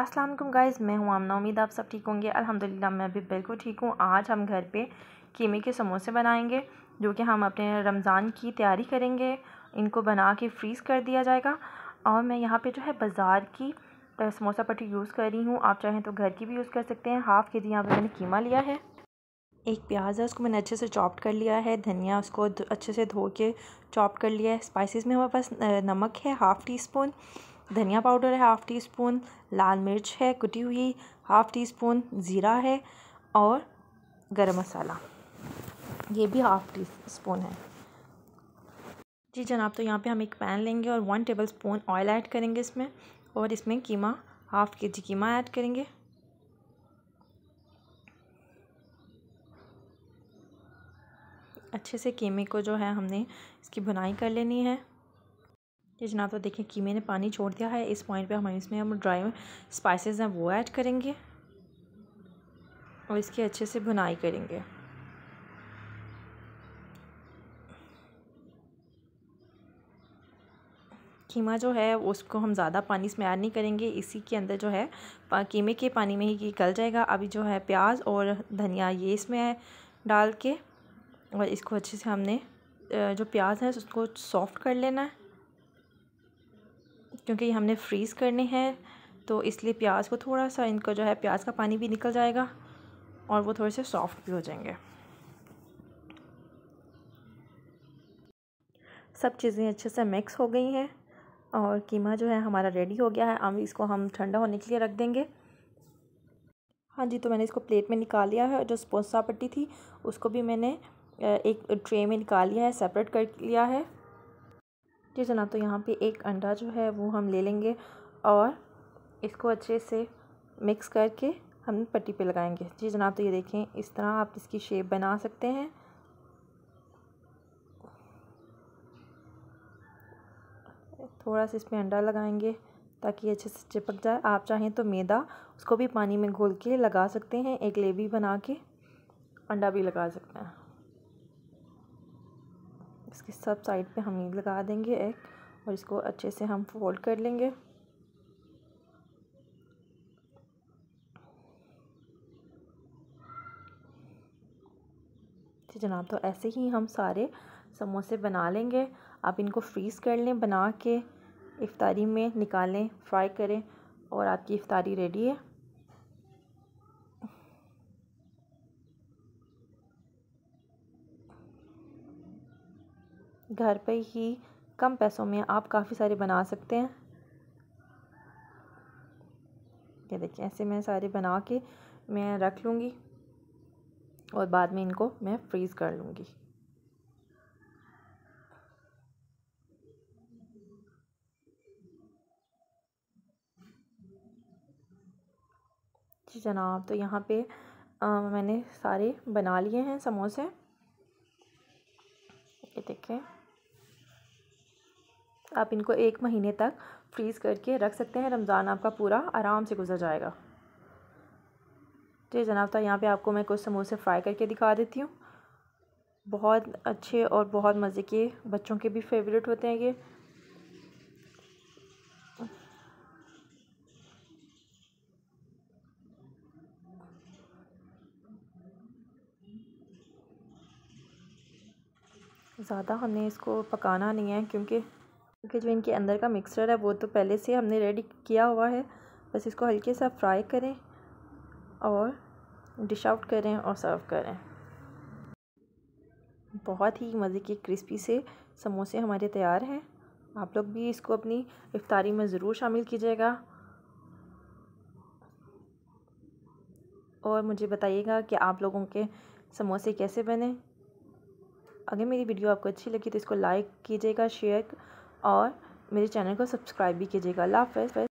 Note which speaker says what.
Speaker 1: Aslam guys मैं हूँ आमना उम्मीद आप सब ठीक होंगे अल्हम्दुलिल्लाह मैं भी बिल्कुल ठीक हूँ आज हम घर पे कीमे के समोसे बनाएंगे जो कि हम अपने रमज़ान की तैयारी करेंगे इनको बना के फ्रीज़ कर दिया जाएगा और मैं यहाँ पे जो है बाज़ार की समोसा पट्टी यूज़ कर रही हूँ आप चाहें तो घर की भी यूज़ कर सकते हैं हाफ़ के जी यहाँ पर मैंने कीमा लिया है एक प्याज है उसको मैंने अच्छे से चॉप कर लिया है धनिया उसको अच्छे से धो के चॉप कर लिया है स्पाइसिस में हमारे पास नमक है हाफ़ टी स्पून धनिया पाउडर है हाफ़ टी स्पून लाल मिर्च है कुटी हुई हाफ़ टी स्पून ज़ीरा है और गरम मसाला ये भी हाफ़ टी स्पून है जी जनाब तो यहाँ पे हम एक पैन लेंगे और one table spoon oil add करेंगे इसमें और इसमें कीमा हाफ़ के जी कीमा ऐड करेंगे अच्छे से कीमे को जो है हमने इसकी भुनाई कर लेनी है ये जनाब तो देखें कीमे ने पानी छोड़ दिया है इस पॉइंट पे हम इसमें हम ड्राई स्पाइसेस हैं वो ऐड करेंगे और इसकी अच्छे से भुनाई करेंगे कीमा जो है उसको हम ज़्यादा पानी इसमें ऐड नहीं करेंगे इसी के अंदर जो है कीमे के पानी में ही ये गल जाएगा अभी जो है प्याज और धनिया ये इसमें डाल के और इसको अच्छे से हमने जो प्याज है उसको सॉफ्ट कर लेना है क्योंकि हमने फ्रीज़ करने हैं तो इसलिए प्याज को थोड़ा सा इनका जो है प्याज का पानी भी निकल जाएगा और वो थोड़े से सॉफ्ट भी हो जाएंगे सब चीज़ें अच्छे से मिक्स हो गई हैं और कीमा जो है हमारा रेडी हो गया है अब इसको हम ठंडा होने के लिए रख देंगे हाँ जी तो मैंने इसको प्लेट में निकाल लिया है जो स्पोसा पट्टी थी उसको भी मैंने एक ट्रे में निकाल लिया है सेपरेट कर लिया है जी जनाब तो यहाँ पे एक अंडा जो है वो हम ले लेंगे और इसको अच्छे से मिक्स करके हम पट्टी पे लगाएंगे जी जनाब तो ये देखें इस तरह आप इसकी शेप बना सकते हैं थोड़ा सा इसमें अंडा लगाएंगे ताकि अच्छे से चिपक जाए आप चाहें तो मैदा उसको भी पानी में घोल के लगा सकते हैं एक लेवी बना के अंडा भी लगा सकते हैं इसके सब साइड पे हम ही लगा देंगे एक और इसको अच्छे से हम फोल्ड कर लेंगे जी जनाब तो ऐसे ही हम सारे समोसे बना लेंगे आप इनको फ्रीज़ कर लें बना के इफ्तारी में निकालें फ्राई करें और आपकी इफ़ारी रेडी है घर पे ही कम पैसों में आप काफ़ी सारे बना सकते हैं ये देखिए ऐसे मैं सारे बना के मैं रख लूँगी और बाद में इनको मैं फ्रीज़ कर लूँगी जी जनाब तो यहाँ पे आ, मैंने सारे बना लिए हैं समोसे ये देखें आप इनको एक महीने तक फ्रीज़ करके रख सकते हैं रमज़ान आपका पूरा आराम से गुजर जाएगा जी जनाब तो यहाँ पे आपको मैं कुछ समोसे फ्राई करके दिखा देती हूँ बहुत अच्छे और बहुत मज़े के बच्चों के भी फेवरेट होते हैं ये ज़्यादा हमने इसको पकाना नहीं है क्योंकि क्योंकि जो इनके अंदर का मिक्सचर है वो तो पहले से हमने रेडी किया हुआ है बस इसको हल्के सा फ्राई करें और डिश आउट करें और सर्व करें बहुत ही मज़े के क्रिस्पी से समोसे हमारे तैयार हैं आप लोग भी इसको अपनी इफ्तारी में ज़रूर शामिल कीजिएगा और मुझे बताइएगा कि आप लोगों के समोसे कैसे बने अगर मेरी वीडियो आपको अच्छी लगी तो इसको लाइक कीजिएगा शेयर और मेरे चैनल को सब्सक्राइब भी कीजिएगा अल्लाह हाफ़िज़